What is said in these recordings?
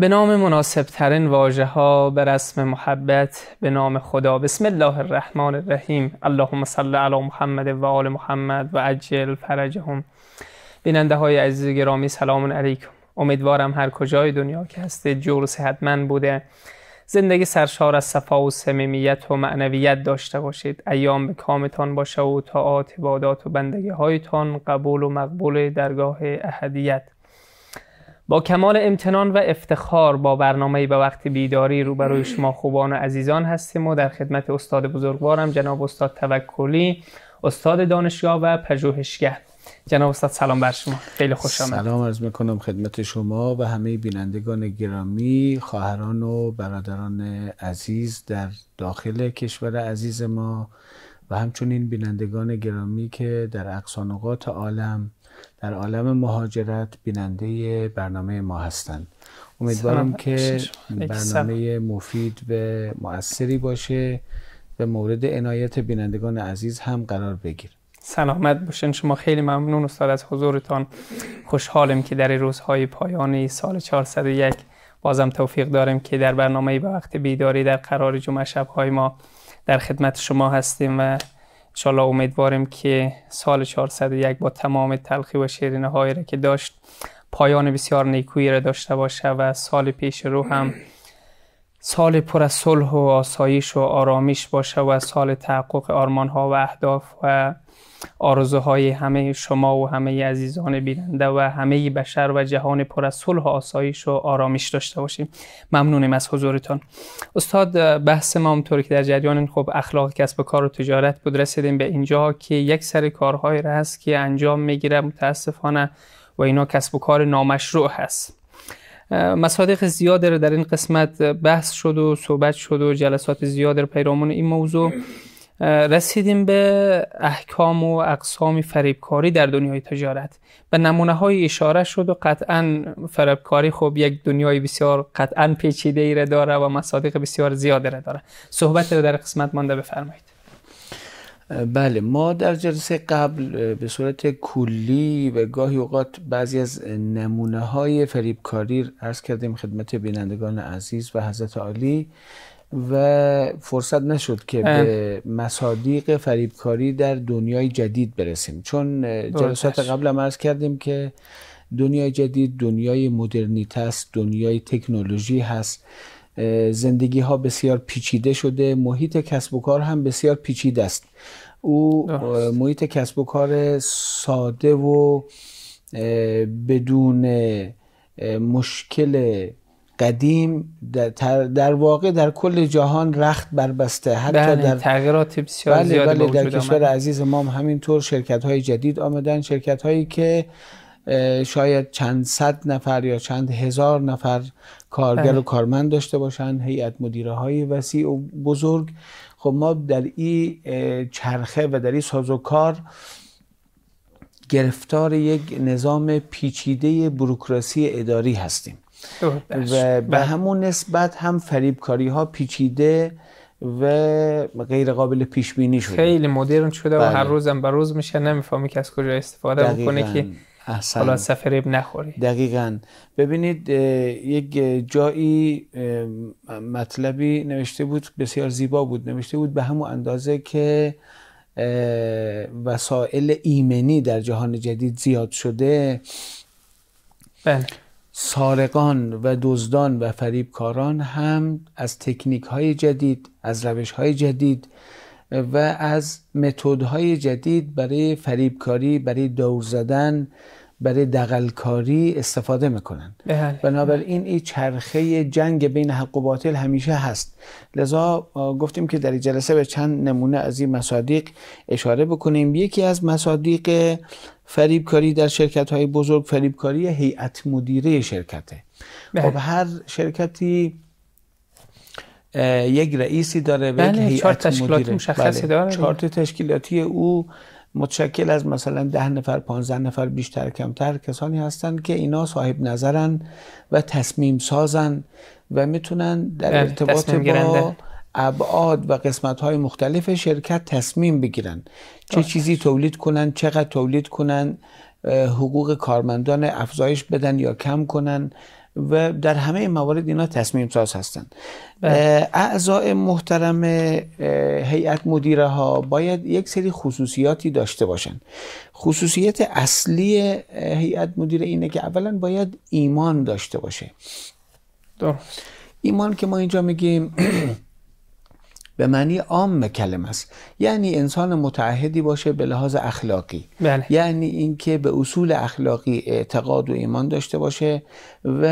به نام مناسبترین ترین واجه ها به رسم محبت به نام خدا بسم الله الرحمن الرحیم اللهم صل علی محمد و آل محمد و عجل فرجهم بیننده های عزیز گرامی سلام علیکم امیدوارم هر کجای دنیا که هستید جور صحتمند بوده زندگی سرشار از صفا و صمیمیت و معنویت داشته باشید ایام به کامتان باشه و طاعات عبادات و بندگی هایتان قبول و مقبول درگاه احدیت با کمال امتنان و افتخار با برنامه به وقت بیداری روبروی شما خوبان و عزیزان هستیم و در خدمت استاد بزرگوارم جناب استاد توکلی استاد دانشگاه و پژوهشگر جناب استاد سلام بر شما خیلی خوش آمد سلام عرض میکنم خدمت شما و همه بینندگان گرامی خواهران و برادران عزیز در داخل کشور عزیز ما و همچنین بینندگان گرامی که در اقصانقات عالم در عالم مهاجرت بیننده برنامه ما هستند امیدوارم که برنامه مفید و مؤثری باشه و مورد عنایت بینندگان عزیز هم قرار بگیر سلامت باشین شما خیلی ممنون استاد از حضورتان خوشحالم که در روزهای پایانی سال 401 بازم توفیق داریم که در برنامه به وقت بیداری در قرار جمعه شبهای ما در خدمت شما هستیم و انشالله امیدواریم که سال 401 با تمام تلخی و شیرینه هایی را که داشت پایان بسیار نیکویی را داشته باشه و سال پیش رو هم سال پر از صلح و آسایش و آرامش باشه و سال تحقق آرمان ها و اهداف و آرزوهای همه شما و همه عزیزان بیننده و همه بشر و جهان پر از صلح و آسایش و آرامش داشته باشیم ممنونیم از حضورتان استاد بحث ما اونطور که در جریان خب اخلاق کسب و کار و تجارت بود رسیدیم به اینجا که یک سر کارهایی هست که انجام میگیره متاسفانه و اینا کسب و کار نامشروع هست مصادیق زیاده رو در این قسمت بحث شد و صحبت شد و جلسات زیاده رو پیرامون این موضوع رسیدیم به احکام و اقسام فریبکاری در دنیای تجارت به نمونه های اشاره شد و قطعا فریبکاری خب یک دنیای بسیار قطعا پیچیده ای داره و مصادیق بسیار زیاده داره صحبت رو در قسمت مانده بفرمایید بله ما در جلسه قبل به صورت کلی و گاهی اوقات بعضی از نمونه های فریبکاری عرض کردیم خدمت بینندگان عزیز و حضرت عالی و فرصت نشد که به بله. مصادیق فریبکاری در دنیای جدید برسیم چون جلسات قبل هم عرض کردیم که دنیای جدید دنیای مدرنیت است دنیای تکنولوژی هست زندگی ها بسیار پیچیده شده محیط کسب و کار هم بسیار پیچیده است او محیط کسب و کار ساده و بدون مشکل قدیم در, در واقع در کل جهان رخت بربسته حتی بله، در تغییرات بسیار بله، بله، در کشور عزیز ما همینطور شرکت های جدید آمدن شرکت هایی که شاید چند صد نفر یا چند هزار نفر کارگر و بله. کارمند داشته باشن هیئت مدیره های وسیع و بزرگ خب ما در این چرخه و در این ساز و کار گرفتار یک نظام پیچیده بروکراسی اداری هستیم و به بله. همون نسبت هم فریبکاری ها پیچیده و غیر قابل پیش بینی شده خیلی مدرن شده و هر بله. روزم بر روز میشه نمیفهمی که از کجا استفاده بکنه که سفریب نخوری دقیقا ببینید یک جایی مطلبی نوشته بود بسیار زیبا بود نوشته بود به همون اندازه که وسایل ایمنی در جهان جدید زیاد شده بله سارقان و دزدان و فریبکاران هم از تکنیک های جدید از روش های جدید و از متد های جدید برای فریبکاری برای دور زدن برای دقلکاری استفاده میکنن بله. بنابراین این چرخه جنگ بین حق و باطل همیشه هست لذا گفتیم که در جلسه به چند نمونه از این مصادیق اشاره بکنیم یکی از مصادیق فریبکاری در شرکت های بزرگ فریبکاری هیئت مدیره شرکته بله. خب هر شرکتی یک رئیسی داره و بله، یک هیئت مدیره تشکیلاتی داره تشکیلاتی او متشکل از مثلا ده نفر 15 نفر بیشتر کمتر کسانی هستند که اینا صاحب نظرن و تصمیم سازن و میتونن در بله، ارتباط با ابعاد و قسمت های مختلف شرکت تصمیم بگیرن چه چیزی تولید کنن چقدر تولید کنن حقوق کارمندان افزایش بدن یا کم کنن و در همه موارد اینا تصمیم ساز هستند بله. اعضای محترم هیئت مدیره ها باید یک سری خصوصیاتی داشته باشند خصوصیت اصلی هیئت مدیره اینه که اولا باید ایمان داشته باشه درست ایمان که ما اینجا میگیم به معنی عام کلمه است یعنی انسان متعهدی باشه به لحاظ اخلاقی بله. یعنی اینکه به اصول اخلاقی اعتقاد و ایمان داشته باشه و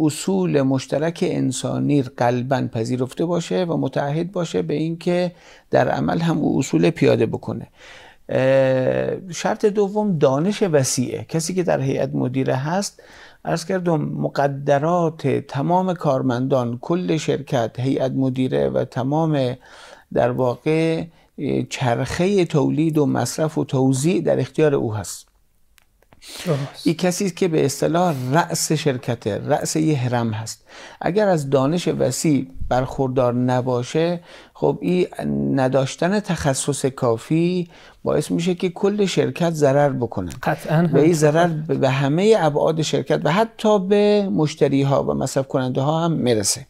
اصول مشترک انسانی قلبا پذیرفته باشه و متعهد باشه به اینکه در عمل هم او اصول پیاده بکنه شرط دوم دانش وسیعه کسی که در هیئت مدیره هست ارز کردم مقدرات تمام کارمندان کل شرکت هیئت مدیره و تمام در واقع چرخه تولید و مصرف و توزیع در اختیار او هست این کسی که به اصطلاح رأس شرکته رأس یه هرم هست اگر از دانش وسیع برخوردار نباشه خب این نداشتن تخصص کافی باعث میشه که کل شرکت ضرر بکنه قطعا و این ضرر به همه ابعاد شرکت و حتی به مشتری ها و مصرف کننده ها هم میرسه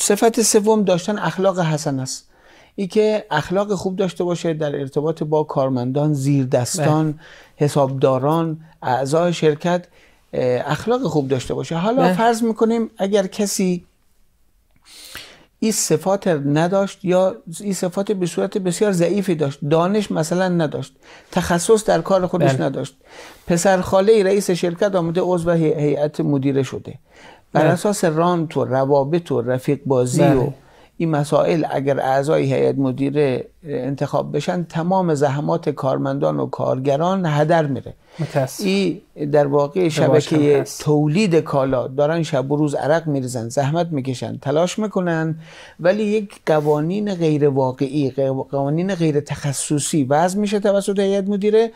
صفت سوم داشتن اخلاق حسن است ای که اخلاق خوب داشته باشه در ارتباط با کارمندان زیردستان بله. حسابداران اعضای شرکت اخلاق خوب داشته باشه حالا بله. فرض میکنیم اگر کسی این صفات نداشت یا این صفات به صورت بسیار ضعیفی داشت دانش مثلا نداشت تخصص در کار خودش بله. نداشت پسر خاله رئیس شرکت آمده عضو هیئت مدیره شده بر اساس رانت و روابط و رفیق بازی و این مسائل اگر اعضای هیئت مدیره انتخاب بشن تمام زحمات کارمندان و کارگران هدر میره این در واقع شبکه تولید کالا دارن شب و روز عرق میریزن زحمت میکشن تلاش میکنن ولی یک قوانین غیر واقعی قوانین غیر تخصصی وضع میشه توسط هیئت مدیره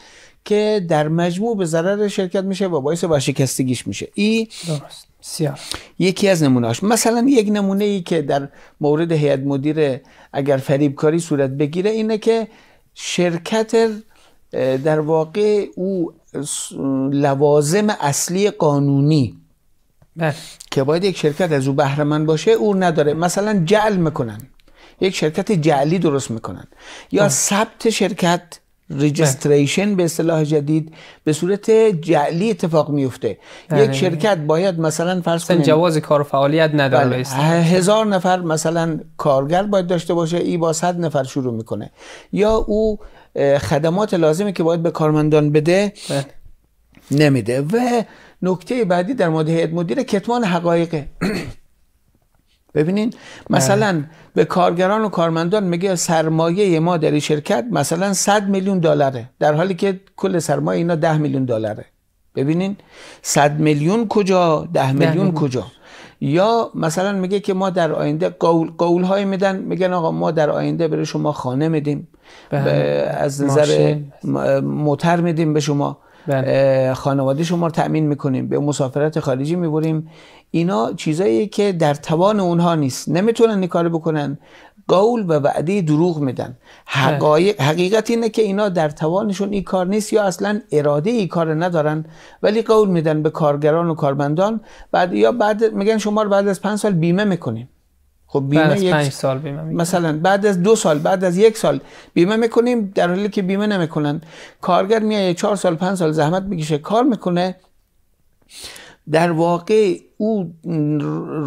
که در مجموع به ضرر شرکت میشه و باعث ورشکستگیش میشه ای. درست سیار. یکی از نمونهاش مثلا یک نمونه ای که در مورد هیئت مدیره اگر فریبکاری صورت بگیره اینه که شرکت در واقع او لوازم اصلی قانونی بله. که باید یک شرکت از او بهرمند باشه او نداره مثلا جعل میکنن یک شرکت جعلی درست میکنن یا ثبت شرکت ریجستریشن به اصطلاح جدید به صورت جعلی اتفاق میفته یک بله. شرکت باید مثلا فرض کنیم جواز کار فعالیت نداره بله. هزار نفر مثلا کارگر باید داشته باشه ای با صد نفر شروع میکنه یا او خدمات لازمی که باید به کارمندان بده بله. نمیده و نکته بعدی در مورد هیئت مدیره کتمان حقایقه ببینین مثلا به کارگران و کارمندان میگه سرمایه ما در این شرکت مثلا 100 میلیون دلاره در حالی که کل سرمایه اینا 10 میلیون دلاره ببینین 100 میلیون کجا 10 میلیون کجا یا مثلا میگه که ما در آینده قول, قول های میدن میگن آقا ما در آینده برای شما خانه میدیم بله. از نظر موتر میدیم به شما بله. خانواده شما رو تأمین میکنیم به مسافرت خارجی میبریم اینا چیزایی که در توان اونها نیست نمیتونن این کار بکنن قول و وعده دروغ میدن حقایق بله. حقیقت اینه که اینا در توانشون این کار نیست یا اصلا اراده ای کار ندارن ولی قول میدن به کارگران و کارمندان بعد یا بعد میگن شما رو بعد از پنج سال بیمه میکنیم خب بیمه بعد از یک... سال بیمه مثلا بعد از دو سال بعد از یک سال بیمه میکنیم در حالی که بیمه نمیکنن کارگر میایه چهار سال پنج سال زحمت میکشه کار میکنه در واقع او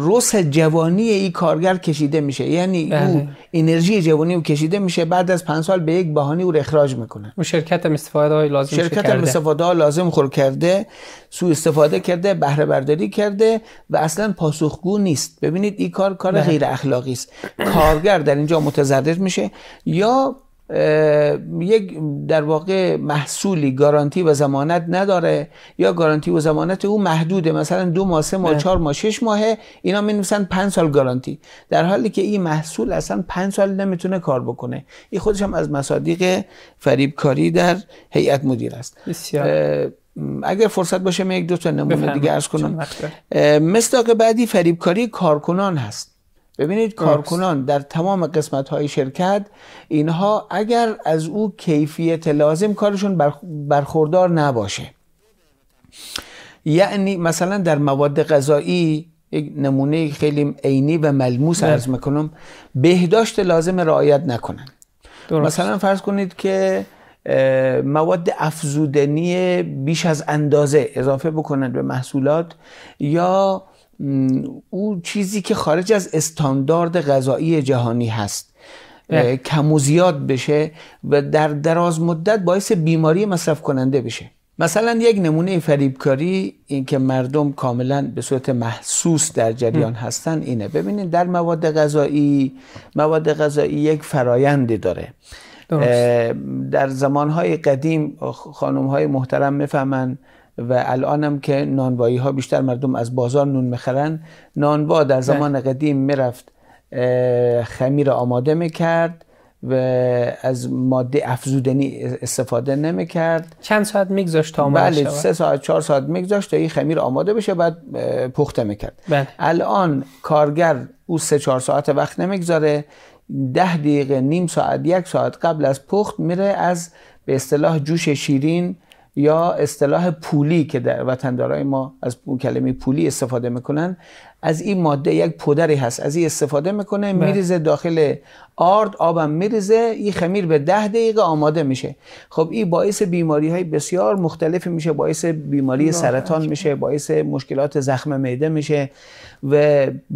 رس جوانی ای کارگر کشیده میشه یعنی بله. او انرژی جوانی او کشیده میشه بعد از پنج سال به یک بهانه او اخراج میکنه او شرکت هم استفاده های لازم شرکت هم استفاده لازم خور کرده سوء استفاده کرده بهره برداری کرده و اصلا پاسخگو نیست ببینید این کار کار بله. غیر اخلاقی است کارگر در اینجا متضرر میشه یا یک در واقع محصولی گارانتی و زمانت نداره یا گارانتی و زمانت او محدوده مثلا دو ماه سه ماه بله. چهار ماه شش ماهه اینا می نویسن پنج سال گارانتی در حالی که این محصول اصلا پنج سال نمیتونه کار بکنه این خودش هم از مصادیق فریبکاری در هیئت مدیر است اگر فرصت باشه من یک دو تا نمونه دیگه ارز کنم بعدی فریبکاری کارکنان هست ببینید کارکنان در تمام قسمت های شرکت اینها اگر از او کیفیت لازم کارشون برخوردار نباشه یعنی مثلا در مواد غذایی یک نمونه خیلی عینی و ملموس بله. عرض میکنم بهداشت لازم رعایت نکنن مثلا فرض کنید که مواد افزودنی بیش از اندازه اضافه بکنند به محصولات یا او چیزی که خارج از استاندارد غذایی جهانی هست بله. کم و زیاد بشه و در دراز مدت باعث بیماری مصرف کننده بشه مثلا یک نمونه فریبکاری این که مردم کاملا به صورت محسوس در جریان هستن اینه ببینید در مواد غذایی مواد غذایی یک فرایندی داره در زمانهای قدیم خانومهای محترم میفهمن و الان هم که نانوایی ها بیشتر مردم از بازار نون میخرن نانوا در بله. زمان قدیم میرفت خمیر آماده میکرد و از ماده افزودنی استفاده نمیکرد چند ساعت میگذاشت تا آماده بله سه ساعت چهار ساعت میگذاشت تا این خمیر آماده بشه بعد پخته میکرد بله. الان کارگر او سه چهار ساعت وقت نمیگذاره ده دقیقه نیم ساعت یک ساعت قبل از پخت میره از به اصطلاح جوش شیرین یا اصطلاح پولی که در وطندارای ما از اون کلمه پولی استفاده میکنن از این ماده یک پودری هست از این استفاده میکنه بله. میریزه داخل آرد آبم میریزه این خمیر به ده دقیقه آماده میشه خب این باعث بیماری های بسیار مختلفی میشه باعث بیماری سرطان میشه باعث مشکلات زخم معده میشه و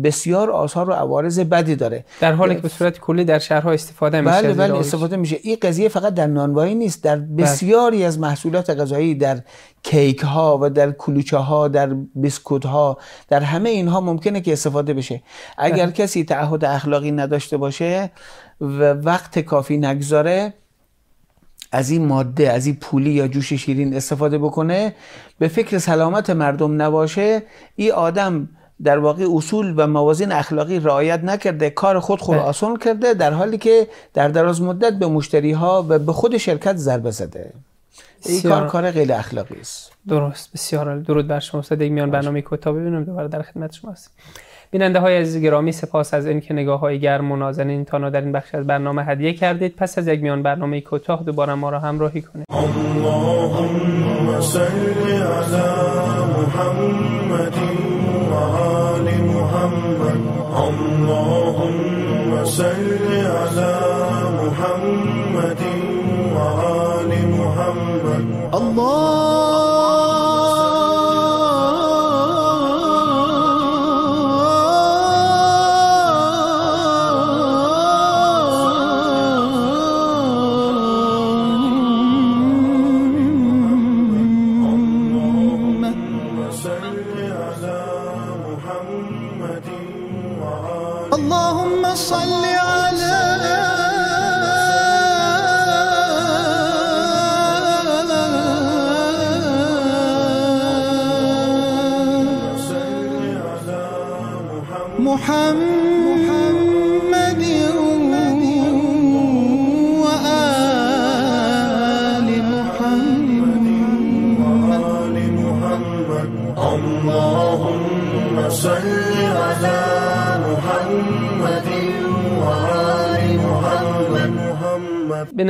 بسیار آثار و عوارض بدی داره در حالی که به صورت کلی در شهرها استفاده میشه بله بله استفاده میشه این قضیه فقط در نانوایی نیست در بله. بسیاری از محصولات غذایی در کیک ها و در کلوچه ها در بیسکوت ها در همه اینها ممکنه که استفاده بشه اگر بله. کسی تعهد اخلاقی نداشته باشه و وقت کافی نگذاره از این ماده از این پولی یا جوش شیرین استفاده بکنه به فکر سلامت مردم نباشه این آدم در واقع اصول و موازین اخلاقی رعایت نکرده کار خود خود بله. آسان کرده در حالی که در دراز مدت به مشتری ها و به خود شرکت ضربه زده این کار کار غیر اخلاقی است درست بسیار درود بر شما استاد یک میان برنامه کوتاه ببینیم دوباره در خدمت شما هستیم بیننده های عزیز گرامی سپاس از اینکه نگاه های گرم و نازنین تانا در این بخش از برنامه هدیه کردید پس از یک میان برنامه کوتاه دوباره ما را همراهی کنید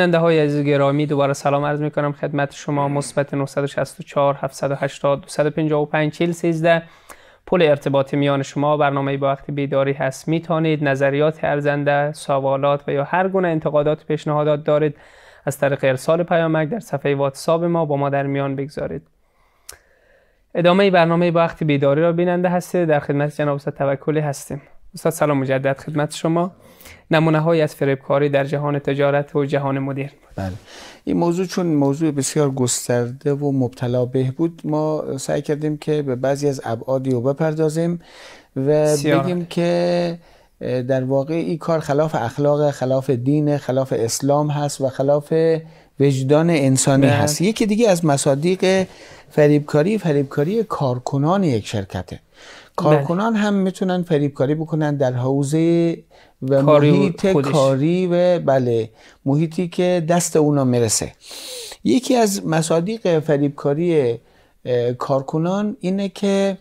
بیننده های عزیز گرامی دوباره سلام عرض می کنم خدمت شما مثبت 964 780 255 40 13 پل ارتباطی میان شما برنامه با وقت بیداری هست می توانید نظریات ارزنده سوالات و یا هر گونه انتقادات و پیشنهادات دارید از طریق ارسال پیامک در صفحه واتساپ ما با ما در میان بگذارید ادامه برنامه با وقت بیداری را بیننده هستید در خدمت جناب استاد توکلی هستیم استاد سلام مجدد خدمت شما نمونه های از فریبکاری در جهان تجارت و جهان مدرن بله این موضوع چون موضوع بسیار گسترده و مبتلا به بود ما سعی کردیم که به بعضی از ابعادی رو بپردازیم و بگیم که در واقع این کار خلاف اخلاق خلاف دین خلاف اسلام هست و خلاف وجدان انسانی بله. هست یکی دیگه از مصادیق فریبکاری فریبکاری کارکنان یک شرکته کارکنان بله. هم میتونن فریبکاری بکنن در حوزه و محیط کاری و بله محیطی که دست اونا میرسه یکی از مصادیق فریبکاری کارکنان اینه که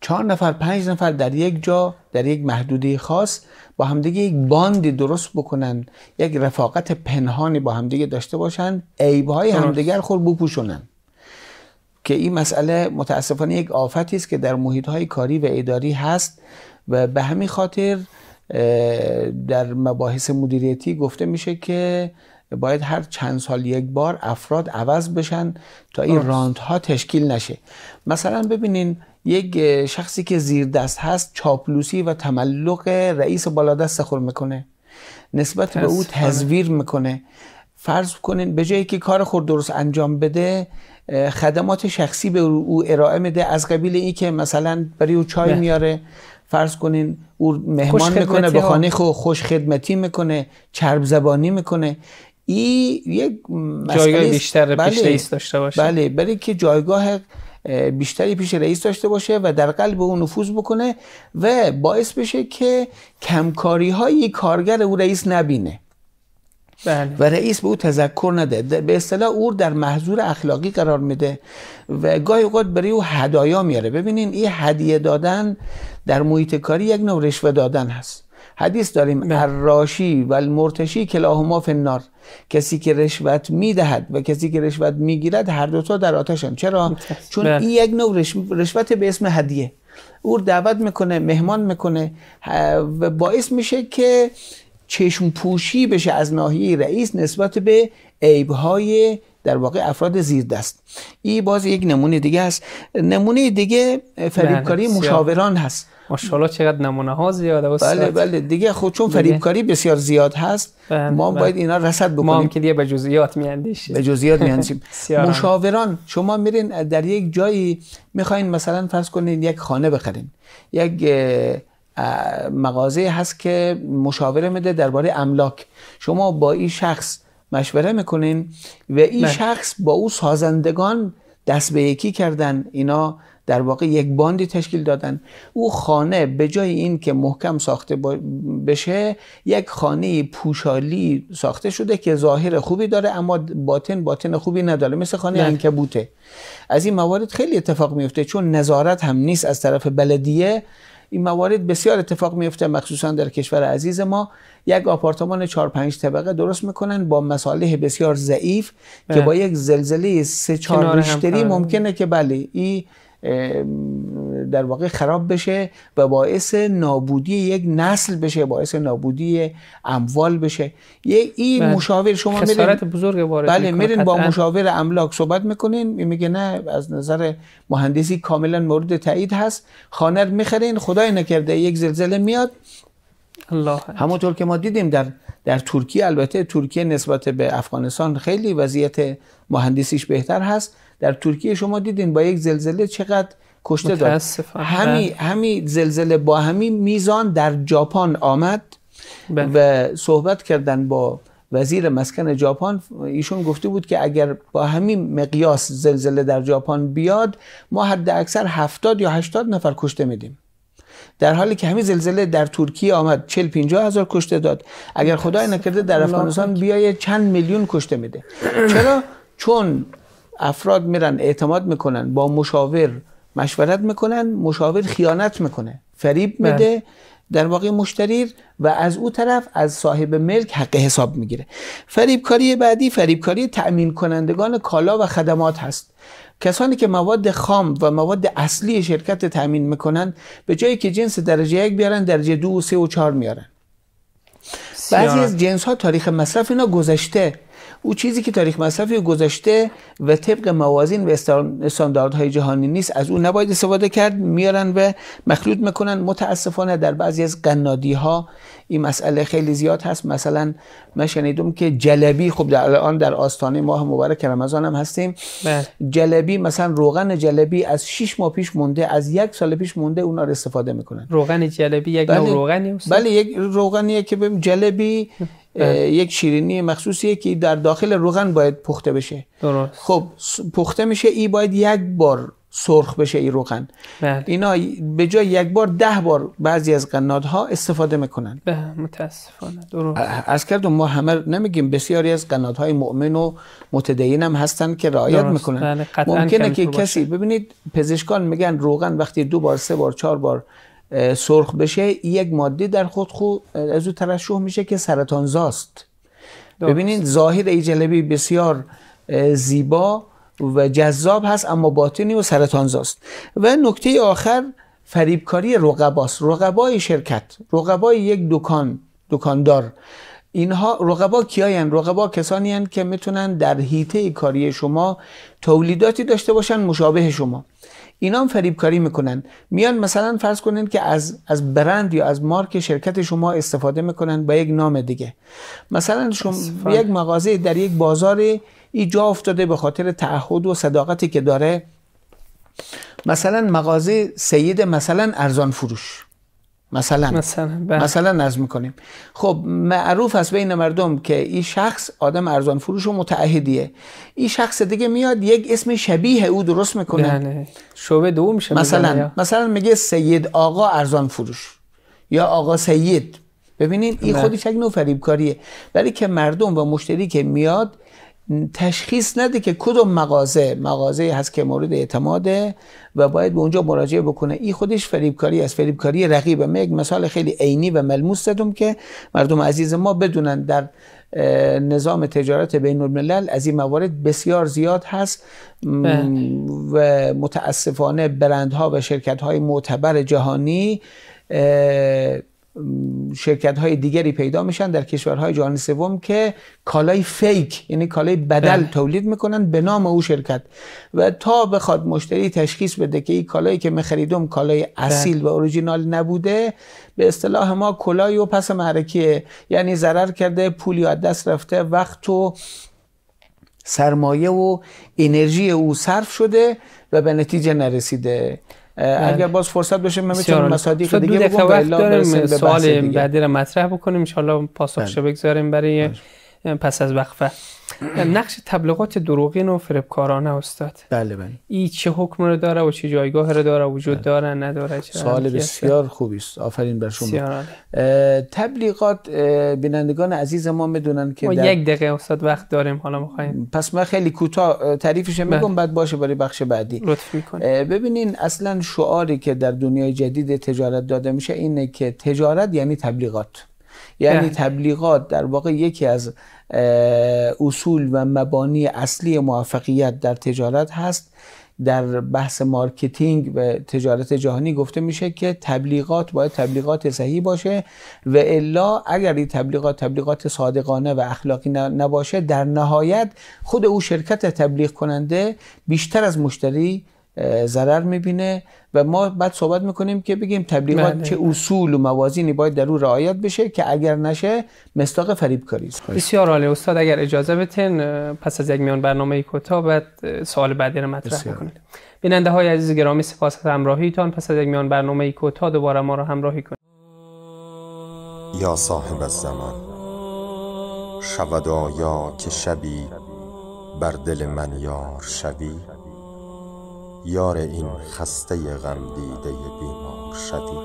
چهار نفر پنج نفر در یک جا در یک محدوده خاص با همدیگه یک باندی درست بکنن یک رفاقت پنهانی با همدیگه داشته باشن عیبهای همدیگر خور بپوشونن که این مسئله متاسفانه یک آفتی است که در محیط های کاری و اداری هست و به همین خاطر در مباحث مدیریتی گفته میشه که باید هر چند سال یک بار افراد عوض بشن تا این رانت ها تشکیل نشه مثلا ببینین یک شخصی که زیر دست هست چاپلوسی و تملق رئیس بالادست خور میکنه نسبت به او تزویر میکنه فرض کنین به جایی که کار خود درست انجام بده خدمات شخصی به او ارائه میده از قبیل این که مثلا برای او چای بله. میاره فرض کنین او مهمان میکنه به خانه خو خوش خدمتی میکنه چرب زبانی میکنه این یک جایگاه بیشتر بله، پیش رئیس داشته باشه بله برای که جایگاه بیشتری پیش رئیس داشته باشه و در قلب او نفوذ بکنه و باعث بشه که کمکاری های کارگر او رئیس نبینه بله. و رئیس به او تذکر نده به اصطلاح او در محضور اخلاقی قرار میده و گاهی اوقات برای او هدایا میاره ببینین این هدیه دادن در محیط کاری یک نوع رشوه دادن هست حدیث داریم بله. راشی و المرتشی کلاهما فی النار کسی که رشوت میدهد و کسی که رشوت میگیرد هر دوتا در آتشن چرا چون بله. این یک نوع رشوت به اسم هدیه او دعوت میکنه مهمان میکنه و باعث میشه که چشم پوشی بشه از ناحیه رئیس نسبت به عیبهای در واقع افراد زیر دست این باز یک نمونه دیگه است نمونه دیگه فریبکاری بله، مشاوران هست ماشاءالله چقدر نمونه ها زیاده و بله بله دیگه خود خب چون فریبکاری بسیار زیاد هست بله، ما بله. باید اینا رسد بکنیم ما هم که دیگه به جزئیات میاندیشیم به جزئیات میاندیشیم مشاوران شما میرین در یک جایی میخواین مثلا فرض کنین یک خانه بخرین یک مغازه هست که مشاوره میده درباره املاک شما با این شخص مشوره میکنین و این بله. شخص با او سازندگان دست به یکی کردن اینا در واقع یک باندی تشکیل دادن او خانه به جای این که محکم ساخته بشه یک خانه پوشالی ساخته شده که ظاهر خوبی داره اما باطن باطن خوبی نداره مثل خانه انکبوته بله. از این موارد خیلی اتفاق میفته چون نظارت هم نیست از طرف بلدیه این موارد بسیار اتفاق میفته مخصوصا در کشور عزیز ما یک آپارتمان 4 5 طبقه درست میکنن با مصالح بسیار ضعیف که بله. با یک زلزله 3 4 ریشتری ممکنه که بله این در واقع خراب بشه و باعث نابودی یک نسل بشه باعث نابودی اموال بشه یه این بله. مشاور شما خسارت بزرگ بله میرین با مشاور املاک صحبت میکنین میگه نه از نظر مهندسی کاملا مورد تایید هست خانه رو میخرین خدای نکرده یک زلزله میاد همونطور که ما دیدیم در در ترکیه البته ترکیه نسبت به افغانستان خیلی وضعیت مهندسیش بهتر هست در ترکیه شما دیدین با یک زلزله چقدر کشته داد همی همی بله. زلزله با همی میزان در ژاپن آمد بله. و صحبت کردن با وزیر مسکن ژاپن ایشون گفته بود که اگر با همین مقیاس زلزله در ژاپن بیاد ما حد اکثر 70 یا 80 نفر کشته میدیم در حالی که همین زلزله در ترکیه آمد 40 50 هزار کشته داد اگر خدای نکرده در افغانستان بیاید چند میلیون کشته میده چرا چون افراد میرن اعتماد میکنن با مشاور مشورت میکنن مشاور خیانت میکنه فریب بله. میده در واقع مشتری و از او طرف از صاحب ملک حق حساب میگیره فریبکاری بعدی فریبکاری تأمین کنندگان کالا و خدمات هست کسانی که مواد خام و مواد اصلی شرکت تأمین میکنن به جایی که جنس درجه یک بیارن درجه دو و سه و چهار میارن بعضی از جنس ها تاریخ مصرف اینا گذشته او چیزی که تاریخ مصرفی گذاشته و طبق موازین و استانداردهای جهانی نیست از او نباید استفاده کرد میارن و مخلوط میکنن متاسفانه در بعضی از قنادی ها این مسئله خیلی زیاد هست مثلا من شنیدم که جلبی خب در الان در آستانه ماه مبارک رمضان هم هستیم بله. جلبی مثلا روغن جلبی از 6 ماه پیش مونده از یک سال پیش مونده اونا رو استفاده میکنن روغن جلبی یک بله. روغنی بله یک روغنیه که بهم جلبی بله. یک شیرینی مخصوصیه که در داخل روغن باید پخته بشه درست. خب پخته میشه ای باید یک بار سرخ بشه ای روغن بله. اینا به جای یک بار ده بار بعضی از قنادها استفاده میکنن به متاسفانه درست از کردم ما همه نمیگیم بسیاری از قنادهای مؤمن و متدین هم هستن که رعایت میکنن بله. ممکنه که کسی ببینید پزشکان میگن روغن وقتی دو بار سه بار چهار بار سرخ بشه یک ماده در خود خود از او ترشح میشه که سرطان زاست ببینید ظاهر جلبی بسیار زیبا و جذاب هست اما باطنی و سرطان و نکته آخر فریبکاری رقباست رقبای شرکت رقبای یک دکان دکاندار اینها رقبا کیاین رقبا کسانی هن که میتونن در هیته کاری شما تولیداتی داشته باشن مشابه شما اینا هم فریبکاری میکنن میان مثلا فرض کنین که از از برند یا از مارک شرکت شما استفاده میکنن با یک نام دیگه مثلا شما یک مغازه در یک بازار ای جا افتاده به خاطر تعهد و صداقتی که داره مثلا مغازه سید مثلا ارزان فروش مثلا مثلا, بله. مثلا نظم میکنیم خب معروف است بین مردم که این شخص آدم ارزان فروش و متعهدیه این شخص دیگه میاد یک اسم شبیه او درست میکنه بله. شعبه دو میشه مثلا بله. مثلا میگه سید آقا ارزان فروش یا آقا سید ببینید این بله. خودش یک نوع فریبکاریه برای که مردم و مشتری که میاد تشخیص نده که کدوم مغازه مغازه هست که مورد اعتماده و باید به اونجا مراجعه بکنه این خودش فریبکاری از فریبکاری رقیب من یک مثال خیلی عینی و ملموس دادم که مردم عزیز ما بدونن در نظام تجارت بین الملل از این موارد بسیار زیاد هست بله. و متاسفانه برندها و شرکت های معتبر جهانی شرکت های دیگری پیدا میشن در کشورهای جهان سوم که کالای فیک یعنی کالای بدل بله. تولید میکنن به نام او شرکت و تا بخواد مشتری تشخیص بده که این کالایی که میخریدم کالای بله. اصیل و اوریجینال نبوده به اصطلاح ما کلای و پس معرکیه یعنی ضرر کرده پولی از دست رفته وقت و سرمایه و انرژی او صرف شده و به نتیجه نرسیده اگر بله. باز فرصت بشه من میتونم مصادیق دیگه بگم وقت داریم سوال بعدی رو مطرح بکنیم ان پاسخش بله. بگذاریم برای پس از وقفه نقش تبلیغات دروغین و فریبکارانه استاد بله بله این چه حکم رو داره و چه جایگاه رو داره وجود بله. داره نداره سوال بسیار خوبی است آفرین بر شما تبلیغات بینندگان عزیز ما میدونن که ما در... یک دقیقه استاد وقت داریم حالا میخوایم پس من خیلی کوتاه تعریفش میگم بله. بعد باشه برای بخش بعدی لطف ببینین اصلا شعاری که در دنیای جدید تجارت داده میشه اینه که تجارت یعنی تبلیغات یعنی بله. تبلیغات در واقع یکی از اصول و مبانی اصلی موفقیت در تجارت هست در بحث مارکتینگ و تجارت جهانی گفته میشه که تبلیغات باید تبلیغات صحیح باشه و الا اگر این تبلیغات تبلیغات صادقانه و اخلاقی نباشه در نهایت خود او شرکت تبلیغ کننده بیشتر از مشتری ضرر میبینه و ما بعد صحبت میکنیم که بگیم تبلیغات بله. چه اصول و موازینی باید در او رعایت بشه که اگر نشه مستاق فریب کاریست خب. بسیار عالی استاد اگر اجازه بتین پس از یک میان برنامه کوتاه بعد سوال بعدی رو مطرح کنید بیننده های عزیز گرامی سپاس از همراهیتان پس از یک میان برنامه کوتاه دوباره ما رو همراهی کنید یا صاحب الزمان شود آیا که شبی بر دل من یار شوی یار این خسته غم دیده بیمار شدی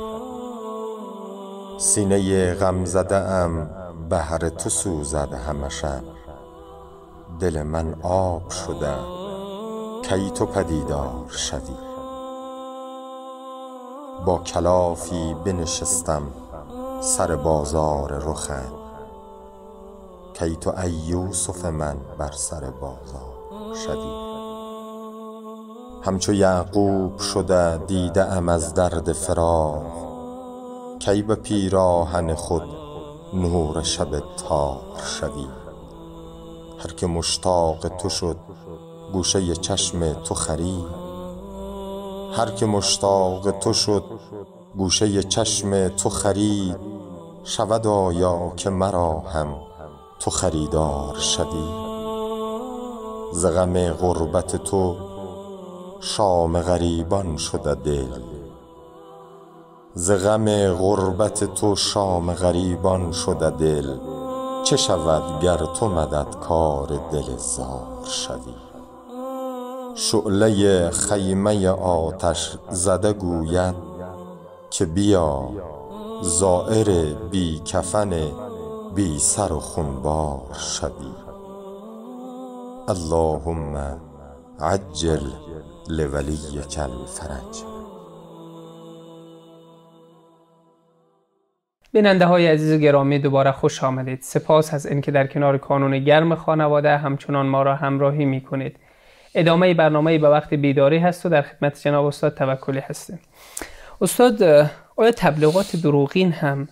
سینه غم زده ام بهر تو سوزد همشم دل من آب شده کی تو پدیدار شدی با کلافی بنشستم سر بازار رخم کی تو ای یوسف من بر سر بازار شدی همچو یعقوب شده دیده ام از درد فراق کی به پیراهن خود نور شب تار شوی هر که مشتاق تو شد گوشه چشم تو خرید هر که مشتاق تو شد گوشه چشم تو خرید شود آیا که مرا هم تو خریدار شوی ز غم غربت تو شام غریبان شده دل ز غم غربت تو شام غریبان شده دل چه شود گر تو کار دل زار شوی شعله خیمه آتش زده گوید که بیا زائر بی کفن بی سر و خونبار شوی اللهم عجل لولی کل فرج بیننده های عزیز گرامی دوباره خوش آمدید سپاس از اینکه در کنار کانون گرم خانواده همچنان ما را همراهی می کنید ادامه برنامه به وقت بیداری هست و در خدمت جناب استاد توکلی هستیم استاد آیا تبلیغات دروغین هم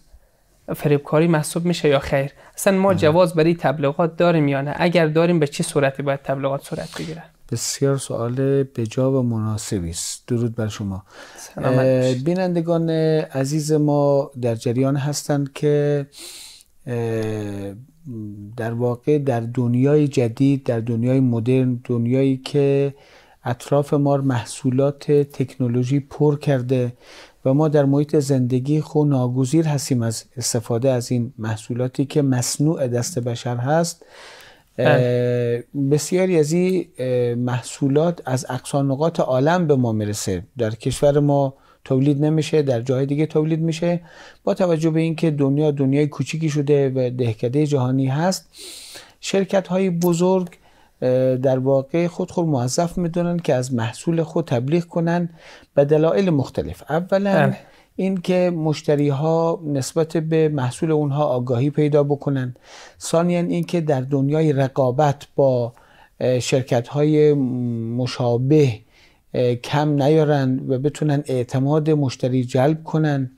فریبکاری محسوب میشه یا خیر اصلا ما جواز برای تبلیغات داریم یا نه اگر داریم به چه صورتی باید تبلیغات صورت بگیره بسیار سوال بجا و مناسبی است درود بر شما بینندگان عزیز ما در جریان هستند که در واقع در دنیای جدید در دنیای مدرن دنیایی که اطراف ما محصولات تکنولوژی پر کرده و ما در محیط زندگی خو ناگزیر هستیم از استفاده از این محصولاتی که مصنوع دست بشر هست بله. بسیاری از این محصولات از اقصان نقاط عالم به ما میرسه در کشور ما تولید نمیشه در جای دیگه تولید میشه با توجه به اینکه دنیا دنیای کوچیکی شده و دهکده جهانی هست شرکت های بزرگ در واقع خود خود موظف میدونن که از محصول خود تبلیغ کنن به دلایل مختلف اولا بله. این که مشتری ها نسبت به محصول اونها آگاهی پیدا بکنن ثانیا این که در دنیای رقابت با شرکت های مشابه کم نیارن و بتونن اعتماد مشتری جلب کنن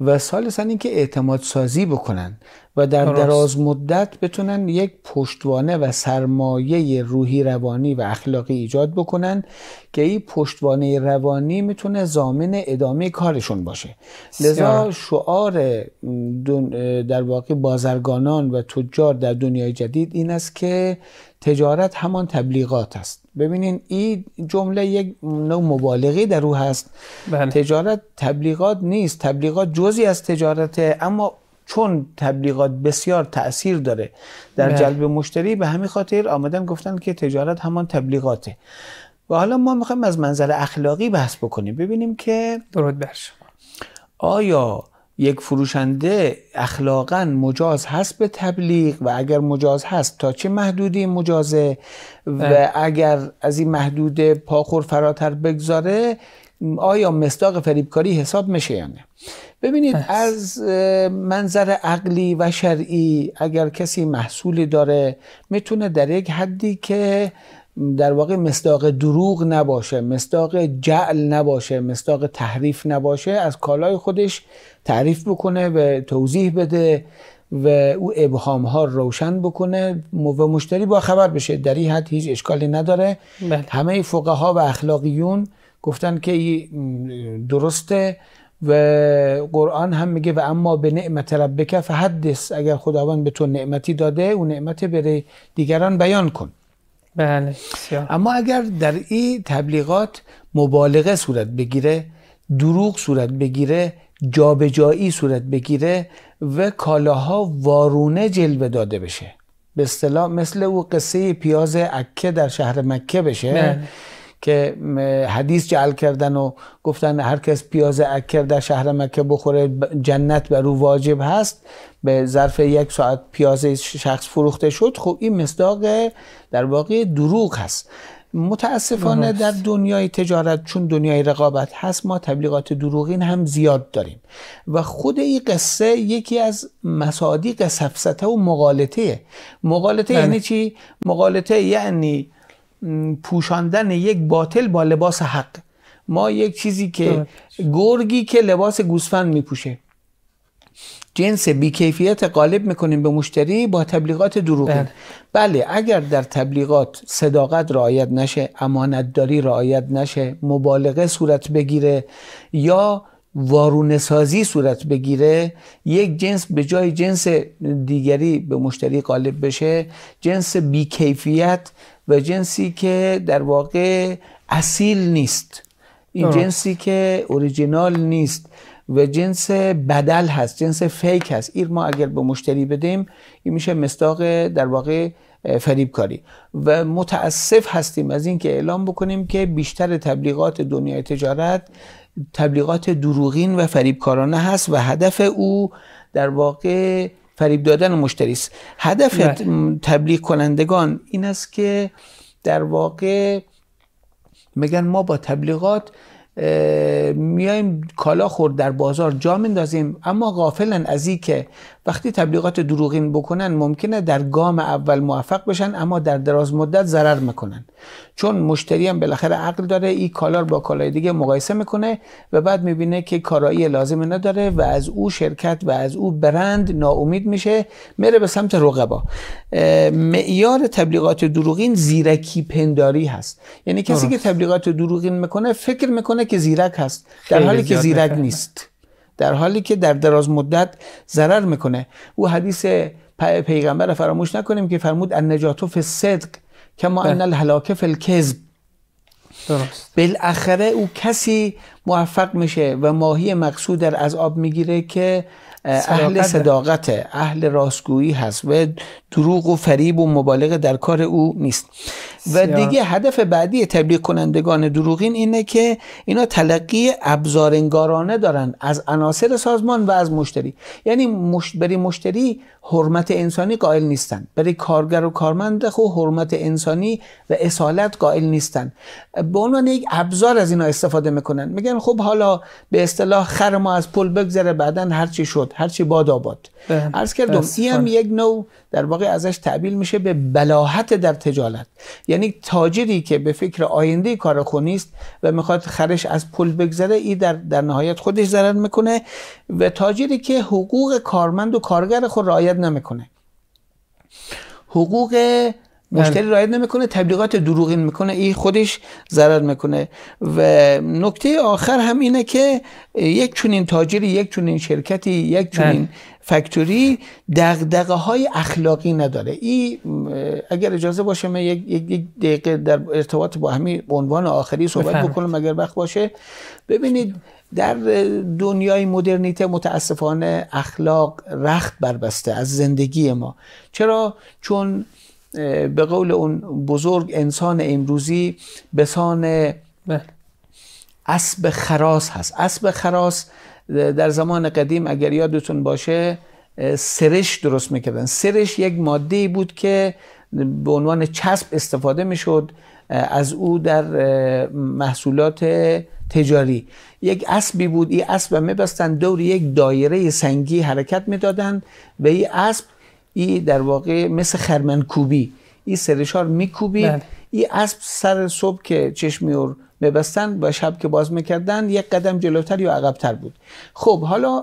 و این اینکه اعتماد سازی بکنن و در دراز مدت بتونن یک پشتوانه و سرمایه روحی روانی و اخلاقی ایجاد بکنن که این پشتوانه روانی میتونه زامن ادامه کارشون باشه لذا شعار در واقع بازرگانان و تجار در دنیای جدید این است که تجارت همان تبلیغات است ببینین این جمله یک نوع مبالغی در او هست بله. تجارت تبلیغات نیست تبلیغات جزی از تجارته اما چون تبلیغات بسیار تاثیر داره در بله. جلب مشتری به همین خاطر آمدن گفتن که تجارت همان تبلیغاته و حالا ما میخوایم از منظر اخلاقی بحث بکنیم ببینیم که درود بر شما آیا یک فروشنده اخلاقا مجاز هست به تبلیغ و اگر مجاز هست تا چه محدودی مجازه و بله. اگر از این محدود پاخور فراتر بگذاره آیا مصداق فریبکاری حساب میشه یا نه ببینید از منظر عقلی و شرعی اگر کسی محصولی داره میتونه در یک حدی که در واقع مصداق دروغ نباشه مصداق جعل نباشه مصداق تحریف نباشه از کالای خودش تعریف بکنه و توضیح بده و او ابهام ها روشن بکنه و مشتری با خبر بشه در این حد هیچ اشکالی نداره همه بله. همه فقها و اخلاقیون گفتن که درسته و قرآن هم میگه و اما به نعمت ربک فحدث اگر خداوند به تو نعمتی داده و نعمت بره دیگران بیان کن بله اما اگر در این تبلیغات مبالغه صورت بگیره دروغ صورت بگیره جابجایی صورت بگیره و کالاها وارونه جلوه داده بشه به اصطلاح مثل او قصه پیاز عکه در شهر مکه بشه بله. که حدیث جعل کردن و گفتن هر کس پیاز اکر در شهر مکه بخوره جنت بر او واجب هست به ظرف یک ساعت پیاز شخص فروخته شد خب این مصداق در واقع دروغ هست متاسفانه در دنیای تجارت چون دنیای رقابت هست ما تبلیغات دروغین هم زیاد داریم و خود این قصه یکی از مصادیق سفسته و مغالطه مغالطه بله. یعنی چی؟ مغالطه یعنی پوشاندن یک باطل با لباس حق ما یک چیزی که گرگی که لباس گوسفند میپوشه جنس بیکیفیت قالب میکنیم به مشتری با تبلیغات دروغین بله. بله اگر در تبلیغات صداقت رعایت نشه امانتداری رعایت نشه مبالغه صورت بگیره یا وارونه سازی صورت بگیره یک جنس به جای جنس دیگری به مشتری قالب بشه جنس بیکیفیت و جنسی که در واقع اصیل نیست این جنسی که اوریجینال نیست و جنس بدل هست جنس فیک هست این ما اگر به مشتری بدیم این میشه مستاق در واقع فریبکاری و متاسف هستیم از اینکه اعلام بکنیم که بیشتر تبلیغات دنیای تجارت تبلیغات دروغین و فریبکارانه هست و هدف او در واقع فریب دادن مشتری است هدف بله. تبلیغ کنندگان این است که در واقع میگن ما با تبلیغات میایم کالا خورد در بازار جا میندازیم اما غافلن از این که وقتی تبلیغات دروغین بکنن ممکنه در گام اول موفق بشن اما در دراز مدت ضرر میکنن چون مشتری هم بالاخره عقل داره ای کالار با کالای دیگه مقایسه میکنه و بعد میبینه که کارایی لازم نداره و از او شرکت و از او برند ناامید میشه میره به سمت رقبا معیار تبلیغات دروغین زیرکی پنداری هست یعنی کسی که تبلیغات دروغین میکنه فکر میکنه که زیرک هست در حالی که زیرک نیست در حالی که در دراز مدت ضرر میکنه او حدیث پیغمبر فراموش نکنیم که فرمود نجاتو فی صدق کما بله. ان الهلاک فی الکذب درست بالاخره او کسی موفق میشه و ماهی مقصود در از آب میگیره که اهل صداقت اهل راستگویی هست و دروغ و فریب و مبالغه در کار او نیست و دیگه هدف بعدی تبلیغ کنندگان دروغین اینه که اینا تلقی ابزارنگارانه دارن از عناصر سازمان و از مشتری یعنی مش... بری مشتری حرمت انسانی قائل نیستن برای کارگر و کارمند خو حرمت انسانی و اصالت قائل نیستن به عنوان یک ابزار از اینا استفاده میکنن میگن خب حالا به اصطلاح خر ما از پل بگذره بعدا هرچی شد هرچی باد آباد عرض کردم این هم یک نوع در واقع ازش تعبیل میشه به بلاحت در تجارت یعنی تاجری که به فکر آینده کار است و میخواد خرش از پل بگذره ای در, در نهایت خودش ضرر میکنه و تاجری که حقوق کارمند و کارگر خود نمیکنه حقوق بله. مشتری رایت نمیکنه تبلیغات دروغین میکنه این خودش ضرر میکنه و نکته آخر هم اینه که یک چونین تاجری یک چونین شرکتی یک بله. چونین فکتوری دغدغه های اخلاقی نداره ای اگر اجازه باشه من یک, یک دقیقه در ارتباط با همین عنوان آخری صحبت بکنم اگر وقت باشه ببینید در دنیای مدرنیته متاسفانه اخلاق رخت بربسته از زندگی ما چرا چون به قول اون بزرگ انسان امروزی سان بله. اسب خراس هست اسب خراس در زمان قدیم اگر یادتون باشه سرش درست میکردن سرش یک ماده بود که به عنوان چسب استفاده میشد از او در محصولات تجاری یک اسبی بود این اسب میبستن دور یک دایره سنگی حرکت میدادند و این اسب ای در واقع مثل خرمنکوبی این سرشار میکوبی بله. ای اسب سر صبح که چشمی رو میبستن و شب که باز میکردن یک قدم جلوتر یا عقبتر بود خب حالا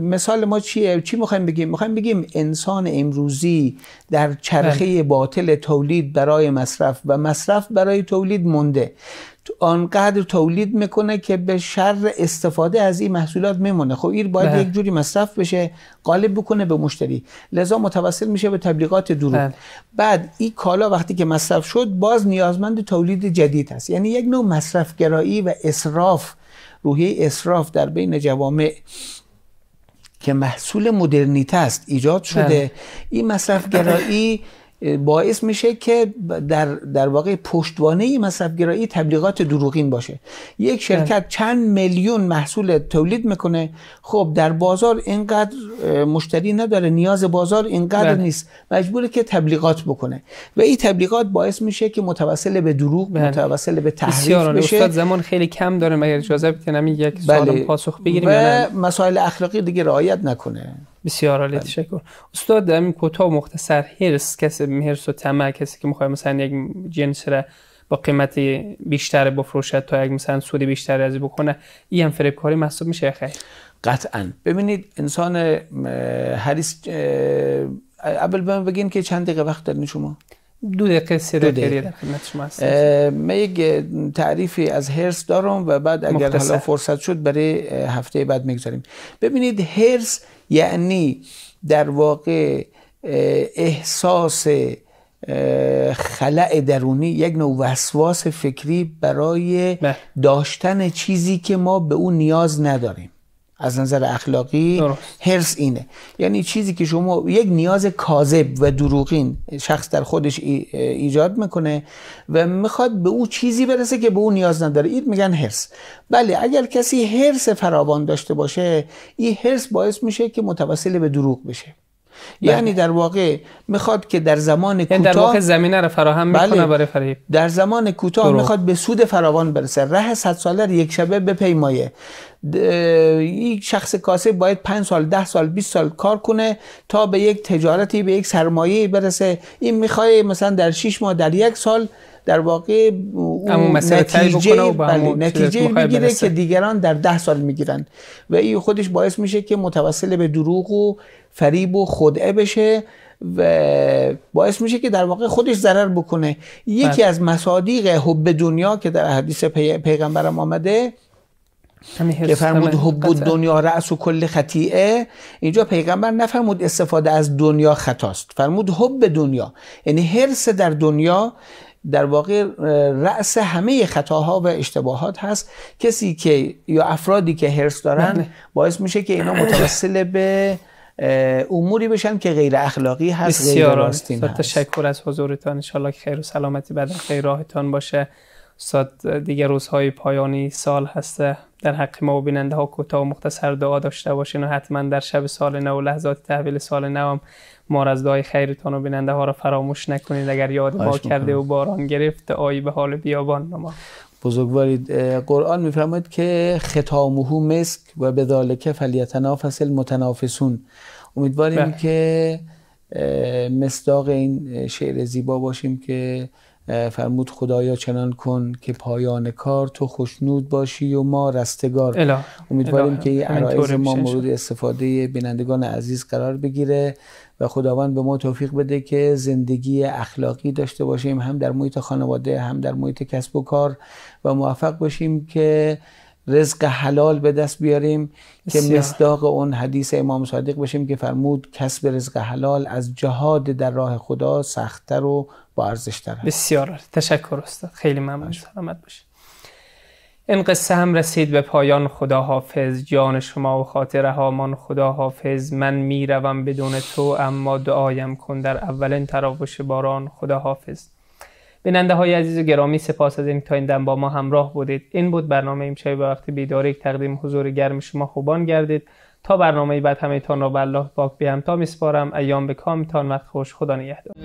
مثال ما چیه چی میخوایم بگیم میخوایم بگیم انسان امروزی در چرخه بله. باطل تولید برای مصرف و مصرف برای تولید مونده آنقدر تولید میکنه که به شر استفاده از این محصولات میمونه خب این باید بله. یک جوری مصرف بشه قالب بکنه به مشتری لذا متوسل میشه به تبلیغات دروغ بله. بعد این کالا وقتی که مصرف شد باز نیازمند تولید جدید هست یعنی یک نوع مصرف گرایی و اسراف روحی اسراف در بین جوامع که محصول مدرنیته است ایجاد شده بله. این مصرف گرایی باعث میشه که در, در واقع پشتوانه گرایی تبلیغات دروغین باشه یک بله. شرکت چند میلیون محصول تولید میکنه خب در بازار اینقدر مشتری نداره نیاز بازار اینقدر بله. نیست مجبوره که تبلیغات بکنه و این تبلیغات باعث میشه که متوسل به دروغ بله. متوسل به تحریف بشه استاد زمان خیلی کم داره مگر اجازه بدید یک سوال پاسخ بگیریم و مسائل اخلاقی دیگه رعایت نکنه بسیار عالی بله. تشکر استاد در این کوتاه مختصر هرس کسی هرس و تمه کسی که میخواد مثلا یک جنس را با قیمت بیشتر بفروشد تا یک مثلا سود بیشتر از بکنه این هم فریبکاری محسوب میشه خیر قطعا ببینید انسان هریس اول بگین که چند دقیقه وقت دارین شما دو دقیقه سه دقیقه من یک تعریفی از هرس دارم و بعد اگر حالا فرصت شد برای هفته بعد میگذاریم ببینید هرس یعنی در واقع احساس خلع درونی یک نوع وسواس فکری برای بله. داشتن چیزی که ما به اون نیاز نداریم از نظر اخلاقی هرس اینه یعنی چیزی که شما یک نیاز کاذب و دروغین شخص در خودش ایجاد میکنه و میخواد به او چیزی برسه که به او نیاز نداره این میگن هرس بله اگر کسی هرس فراوان داشته باشه این هرس باعث میشه که متوسل به دروغ بشه بله. یعنی در واقع میخواد که در زمان یعنی کوتاه در واقع زمینه رو فراهم میکنه بله. برای فریب در زمان کوتاه میخواد به سود فراوان برسه ره 100 ساله رو یک شبه بپیمایه یک شخص کاسه باید 5 سال 10 سال 20 سال کار کنه تا به یک تجارتی به یک سرمایه برسه این میخواد مثلا در 6 ماه در یک سال در واقع اون نتیجه, بله، نتیجه بگیره که دیگران در ده سال میگیرن و این خودش باعث میشه که متوسل به دروغ و فریب و خدعه بشه و باعث میشه که در واقع خودش ضرر بکنه یکی بله. از مصادیق حب دنیا که در حدیث پی... پیغمبرم آمده که فرمود حب دنیا رأس و کل خطیعه اینجا پیغمبر نفرمود استفاده از دنیا خطاست فرمود حب دنیا یعنی حرس در دنیا در واقع رأس همه خطاها و اشتباهات هست کسی که یا افرادی که هرس دارن بله. باعث میشه که اینا متوسل به اموری بشن که غیر اخلاقی هست بسیار غیر هست تشکر از حضورتان انشالله که خیر و سلامتی بعد خیر راهتان باشه استاد دیگه روزهای پایانی سال هسته در حق ما و بیننده ها کوتاه و مختصر دعا داشته باشین و حتما در شب سال نو لحظات تحویل سال نو هم از دعای خیرتان و بیننده ها را فراموش نکنید اگر یاد ما کرده و باران گرفت آی به حال بیابان نما بزرگوارید قرآن میفرماید که ختامه مسک و به ذالک فلیتنافس المتنافسون امیدواریم بله. که مصداق این شعر زیبا باشیم که فرمود خدایا چنان کن که پایان کار تو خوشنود باشی و ما رستگار امیدواریم که این عرایز ما مورد استفاده بینندگان عزیز قرار بگیره و خداوند به ما توفیق بده که زندگی اخلاقی داشته باشیم هم در محیط خانواده هم در محیط کسب و کار و موفق باشیم که رزق حلال به دست بیاریم که مصداق اون حدیث امام صادق باشیم که فرمود کسب رزق حلال از جهاد در راه خدا سختتر و با ارزشتر بسیار تشکر استاد خیلی ممنون سلامت باشید این قصه هم رسید به پایان خدا حافظ جان شما و خاطر هامان خدا حافظ من میروم بدون تو اما دعایم کن در اولین تراوش باران خدا حافظ بیننده های عزیز و گرامی سپاس از این تا این دم با ما همراه بودید این بود برنامه امشب به وقت بیداری تقدیم حضور گرم شما خوبان گردید تا برنامه بعد تان را به الله پاک به تا میسپارم ایام به کامتان وقت خوش خدا نگهدار